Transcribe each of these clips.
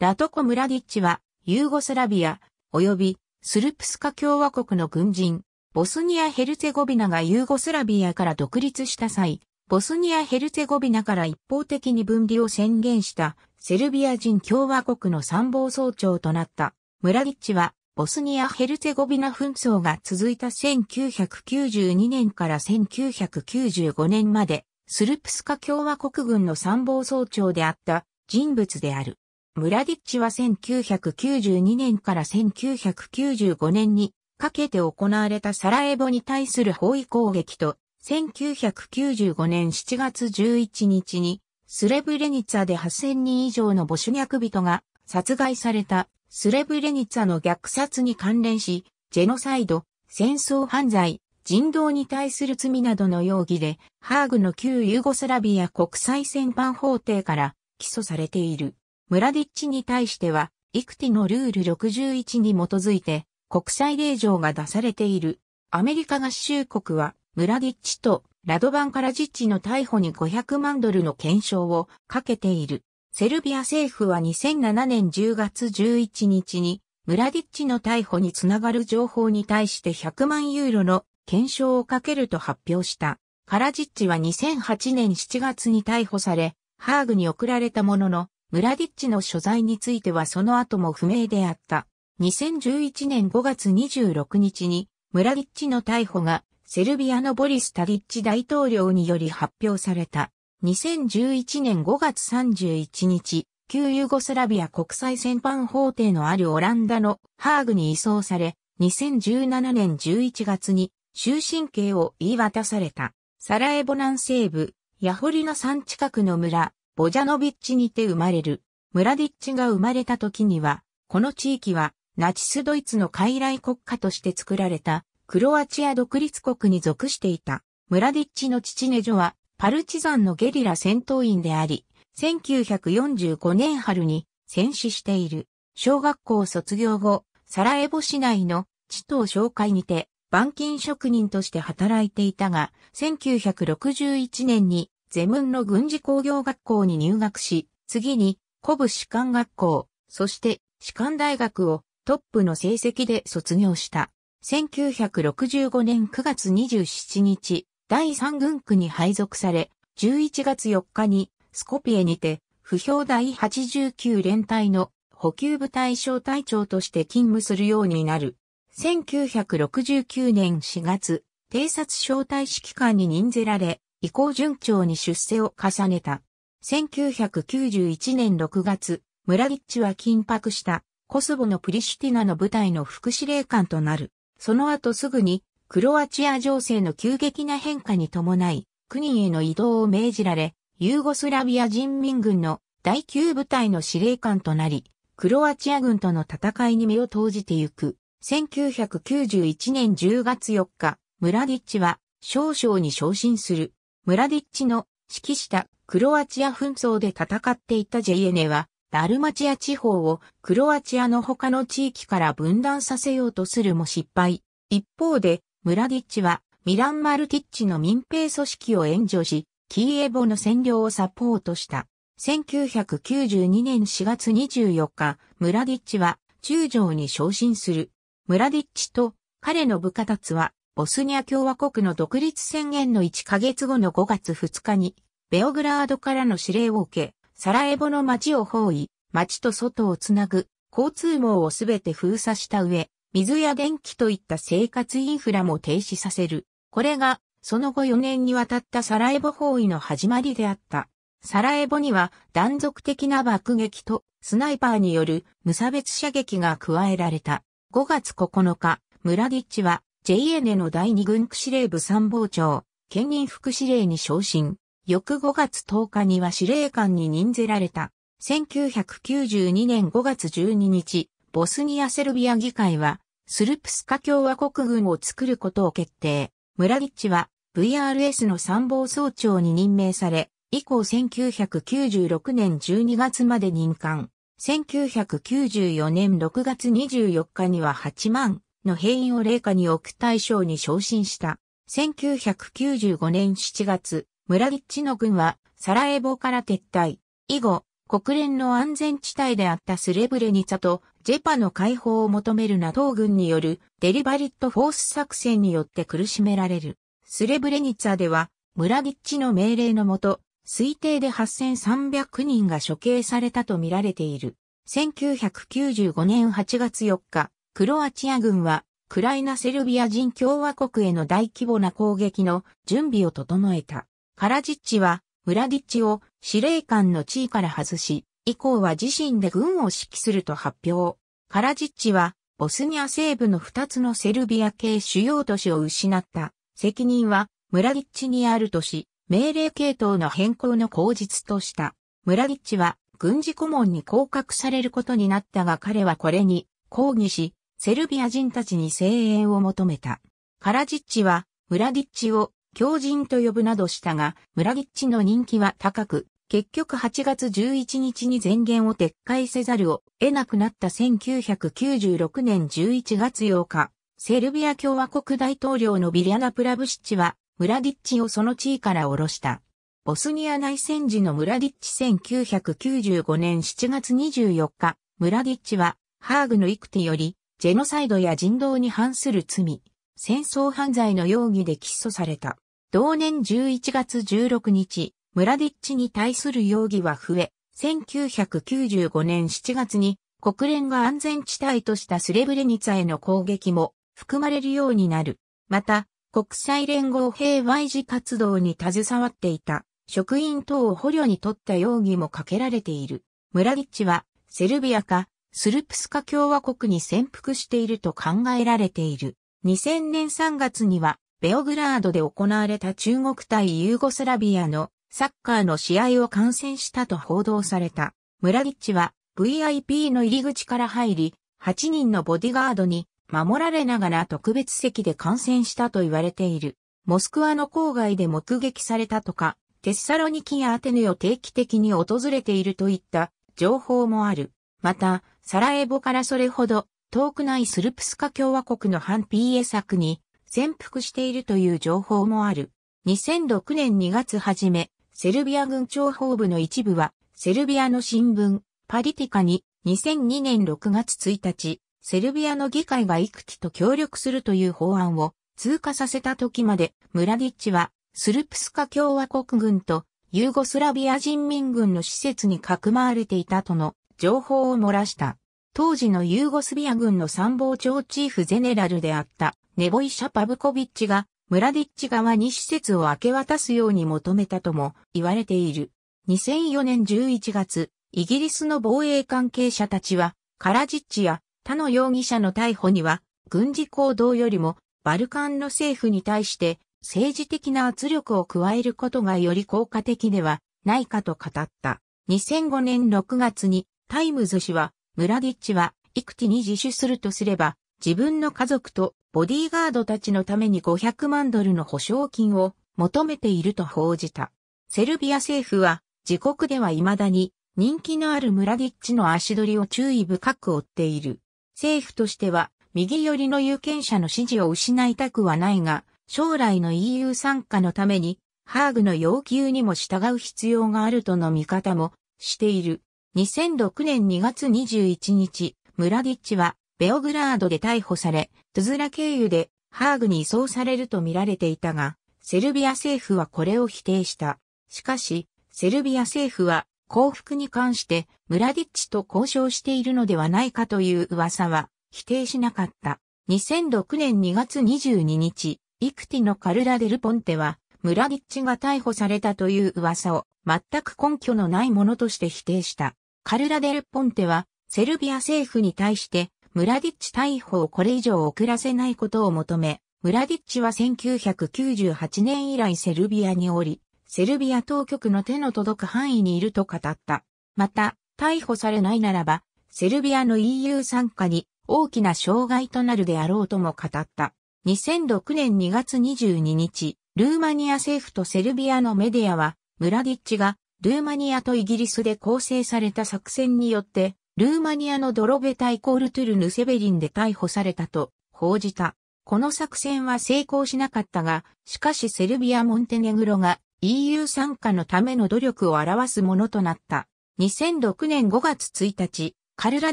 ラトコ・ムラディッチは、ユーゴスラビア、及び、スルプスカ共和国の軍人、ボスニア・ヘルツェゴビナがユーゴスラビアから独立した際、ボスニア・ヘルツェゴビナから一方的に分離を宣言したセルビア人共和国の参謀総長となったムラディッチはボスニア・ヘルツェゴビナ紛争が続いた1992年から1995年までスルプスカ共和国軍の参謀総長であった人物である。ムラディッチは1992年から1995年にかけて行われたサラエボに対する包囲攻撃と、1995年7月11日にスレブレニツァで8000人以上のボシュ人が殺害されたスレブレニツァの虐殺に関連し、ジェノサイド、戦争犯罪、人道に対する罪などの容疑で、ハーグの旧ユーゴスラビア国際戦犯法廷から起訴されている。ムラディッチに対しては、イクティのルール61に基づいて、国際令状が出されている。アメリカ合衆国は、ムラディッチとラドバンカラジッチの逮捕に500万ドルの検証をかけている。セルビア政府は2007年10月11日に、ムラディッチの逮捕につながる情報に対して100万ユーロの検証をかけると発表した。カラジッチは2008年7月に逮捕され、ハーグに送られたものの、ムラディッチの所在についてはその後も不明であった。2011年5月26日に、ムラディッチの逮捕が、セルビアのボリス・タディッチ大統領により発表された。2011年5月31日、旧ユーゴスラビア国際戦犯法廷のあるオランダのハーグに移送され、2017年11月に終身刑を言い渡された。サラエボ南西部、ヤホリナ山近くの村、ボジャノビッチにて生まれる。ムラディッチが生まれた時には、この地域はナチスドイツの傀儡国家として作られたクロアチア独立国に属していた。ムラディッチの父ネジョはパルチザンのゲリラ戦闘員であり、1945年春に戦死している。小学校卒業後、サラエボ市内の地頭紹介にて、板金職人として働いていたが、1961年にゼムンの軍事工業学校に入学し、次に、古武士官学校、そして士官大学をトップの成績で卒業した。1965年9月27日、第3軍区に配属され、11月4日にスコピエにて、不評第89連隊の補給部隊小隊長として勤務するようになる。1969年4月、偵察小隊指揮官に任ぜられ、以降順調に出世を重ねた。1991年6月、ムラディッチは緊迫したコスボのプリシュティナの部隊の副司令官となる。その後すぐにクロアチア情勢の急激な変化に伴い、国への移動を命じられ、ユーゴスラビア人民軍の第9部隊の司令官となり、クロアチア軍との戦いに目を投じてゆく。1991年10月4日、ムラディッチは少将に昇進する。ムラディッチの指揮したクロアチア紛争で戦っていたジェイエネは、ダルマチア地方をクロアチアの他の地域から分断させようとするも失敗。一方で、ムラディッチはミラン・マルティッチの民兵組織を援助し、キーエボの占領をサポートした。1992年4月24日、ムラディッチは中将に昇進する。ムラディッチと彼の部下たちはボスニア共和国の独立宣言の1ヶ月後の5月2日に、ベオグラードからの指令を受け、サラエボの街を包囲、街と外をつなぐ、交通網をすべて封鎖した上、水や電気といった生活インフラも停止させる。これが、その後4年にわたったサラエボ包囲の始まりであった。サラエボには断続的な爆撃とスナイパーによる無差別射撃が加えられた。5月9日、ムラディッチは JN の第二軍区司令部参謀長、県任副司令に昇進。翌5月10日には司令官に任ぜられた。1992年5月12日、ボスニア・セルビア議会は、スルプスカ共和国軍を作ることを決定。ムラギッチは VRS の参謀総長に任命され、以降1996年12月まで任官。1994年6月24日には8万の兵員を霊下に置く対象に昇進した。1995年7月、村ラギッチの軍はサラエボから撤退。以後、国連の安全地帯であったスレブレニツァとジェパの解放を求める NATO 軍によるデリバリットフォース作戦によって苦しめられる。スレブレニツァでは、村ラッチの命令のもと、推定で8300人が処刑されたとみられている。1995年8月4日、クロアチア軍は、クライナセルビア人共和国への大規模な攻撃の準備を整えた。カラジッチは、ムラディッチを司令官の地位から外し、以降は自身で軍を指揮すると発表。カラジッチは、ボスニア西部の2つのセルビア系主要都市を失った。責任は、ムラディッチにあるとし、命令系統の変更の口実とした。ムラディッチは、軍事顧問に降格されることになったが彼はこれに抗議し、セルビア人たちに声援を求めた。カラジッチは、ムラディッチを狂人と呼ぶなどしたが、ムラディッチの人気は高く、結局8月11日に前言を撤回せざるを得なくなった1996年11月8日、セルビア共和国大統領のビリアナ・プラブシッチは、ムラディッチをその地位から下ろした。ボスニア内戦時のムラディッチ1995年7月24日、ムラディッチは、ハーグのイクテより、ジェノサイドや人道に反する罪、戦争犯罪の容疑で起訴された。同年11月16日、ムラディッチに対する容疑は増え、1995年7月に国連が安全地帯としたスレブレニツァへの攻撃も含まれるようになる。また、国際連合平和維持活動に携わっていた職員等を捕虜に取った容疑もかけられている。ムラディッチはセルビアかスルプスカ共和国に潜伏していると考えられている。2000年3月には、ベオグラードで行われた中国対ユーゴスラビアのサッカーの試合を観戦したと報道された。ムラデッチは VIP の入り口から入り、8人のボディガードに守られながら特別席で観戦したと言われている。モスクワの郊外で目撃されたとか、テッサロニキやアテネを定期的に訪れているといった情報もある。また、サラエボからそれほど遠くないスルプスカ共和国の反 PA 作に潜伏しているという情報もある。2006年2月初め、セルビア軍諜報部の一部は、セルビアの新聞、パリティカに2002年6月1日、セルビアの議会が幾機と協力するという法案を通過させた時まで、ムラディッチは、スルプスカ共和国軍とユーゴスラビア人民軍の施設にかくまわれていたとの情報を漏らした。当時のユーゴスビア軍の参謀長チーフゼネラルであったネボイシャ・パブコビッチがムラディッチ側に施設を明け渡すように求めたとも言われている。2004年11月、イギリスの防衛関係者たちはカラジッチや他の容疑者の逮捕には軍事行動よりもバルカンの政府に対して政治的な圧力を加えることがより効果的ではないかと語った。2005年6月にタイムズ氏は、ムラディッチは、幾児に自首するとすれば、自分の家族とボディーガードたちのために500万ドルの保証金を求めていると報じた。セルビア政府は、自国では未だに人気のあるムラディッチの足取りを注意深く追っている。政府としては、右寄りの有権者の支持を失いたくはないが、将来の EU 参加のために、ハーグの要求にも従う必要があるとの見方もしている。2006年2月21日、ムラディッチはベオグラードで逮捕され、トゥズラ経由でハーグに移送されると見られていたが、セルビア政府はこれを否定した。しかし、セルビア政府は幸福に関してムラディッチと交渉しているのではないかという噂は否定しなかった。2006年2月22日、イクティのカルラ・デル・ポンテは、ムラディッチが逮捕されたという噂を全く根拠のないものとして否定した。カルラデル・ポンテは、セルビア政府に対して、ムラディッチ逮捕をこれ以上遅らせないことを求め、ムラディッチは1998年以来セルビアにおり、セルビア当局の手の届く範囲にいると語った。また、逮捕されないならば、セルビアの EU 参加に大きな障害となるであろうとも語った。2006年2月22日、ルーマニア政府とセルビアのメディアは、ムラディッチがルーマニアとイギリスで構成された作戦によって、ルーマニアのドロベタイコールトゥルヌセベリンで逮捕されたと報じた。この作戦は成功しなかったが、しかしセルビア・モンテネグロが EU 参加のための努力を表すものとなった。2006年5月1日、カルラ・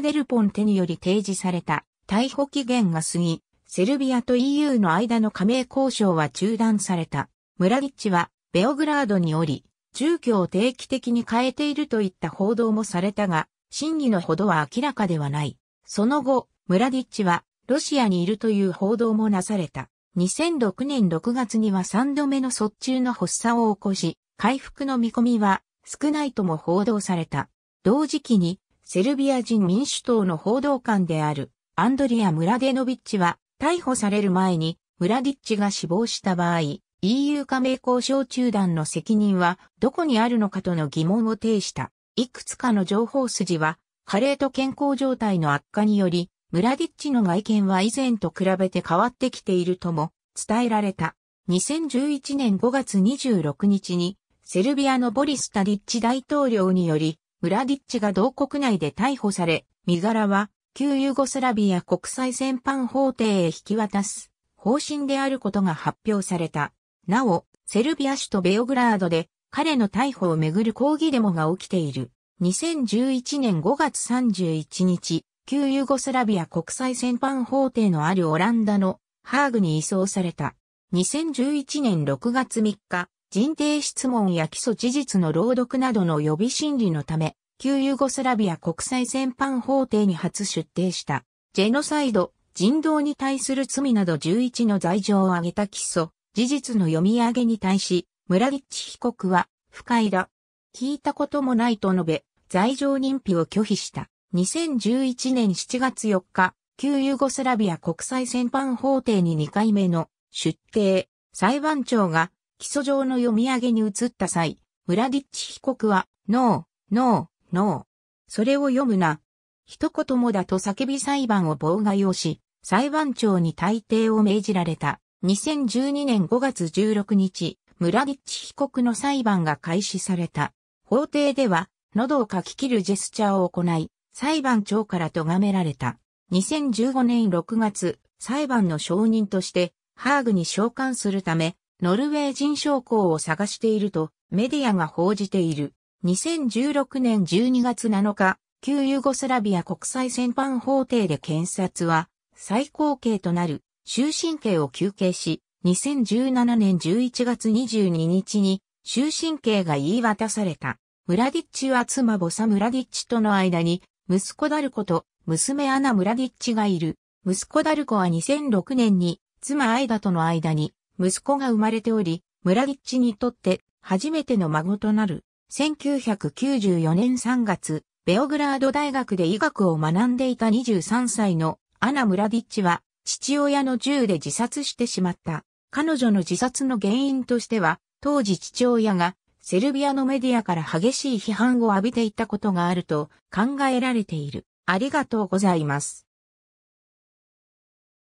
デル・ポンテにより提示された逮捕期限が過ぎ、セルビアと EU の間の加盟交渉は中断された。ムラッチはベオグラードにおり、住居を定期的に変えているといった報道もされたが、真偽のほどは明らかではない。その後、ムラディッチはロシアにいるという報道もなされた。2006年6月には3度目の卒中の発作を起こし、回復の見込みは少ないとも報道された。同時期に、セルビア人民主党の報道官であるアンドリア・ムラデノビッチは逮捕される前にムラディッチが死亡した場合、EU 加盟交渉中断の責任はどこにあるのかとの疑問を呈した。いくつかの情報筋は、加齢と健康状態の悪化により、ムラディッチの外見は以前と比べて変わってきているとも伝えられた。2011年5月26日に、セルビアのボリス・タディッチ大統領により、ムラディッチが同国内で逮捕され、身柄は旧ユーゴスラビア国際戦犯法廷へ引き渡す方針であることが発表された。なお、セルビア首都ベオグラードで彼の逮捕をめぐる抗議デモが起きている。2011年5月31日、旧ユーゴスラビア国際戦犯法廷のあるオランダのハーグに移送された。2011年6月3日、人定質問や基礎事実の朗読などの予備審理のため、旧ユーゴスラビア国際戦犯法廷に初出廷した。ジェノサイド、人道に対する罪など11の罪状を挙げた起訴、事実の読み上げに対し、村チ被告は、不快だ。聞いたこともないと述べ、罪状認否を拒否した。2011年7月4日、旧ユーゴスラビア国際戦犯法廷に2回目の出廷、裁判長が起訴状の読み上げに移った際、ムラディッチ被告は、ノー、ノー、ノー。それを読むな。一言もだと叫び裁判を妨害をし、裁判長に退廷を命じられた。2012年5月16日、ムラディッチ被告の裁判が開始された。法廷では、喉をかき切るジェスチャーを行い、裁判長から咎められた。2015年6月、裁判の証人として、ハーグに召喚するため、ノルウェー人将校を探していると、メディアが報じている。2016年12月7日、旧ユーゴスラビア国際戦犯法廷で検察は、最高刑となる終身刑を求刑し、2017年11月22日に終身刑が言い渡された。ムラディッチは妻ボサ・ムラディッチとの間に、息子ダルコと娘アナ・ムラディッチがいる。息子ダルコは2006年に妻アイダとの間に息子が生まれており、ムラディッチにとって初めての孫となる。1994年3月、ベオグラード大学で医学を学んでいた23歳のアナ・ムラディッチは父親の銃で自殺してしまった。彼女の自殺の原因としては、当時父親がセルビアのメディアから激しい批判を浴びていたことがあると考えられている。ありがとうございます。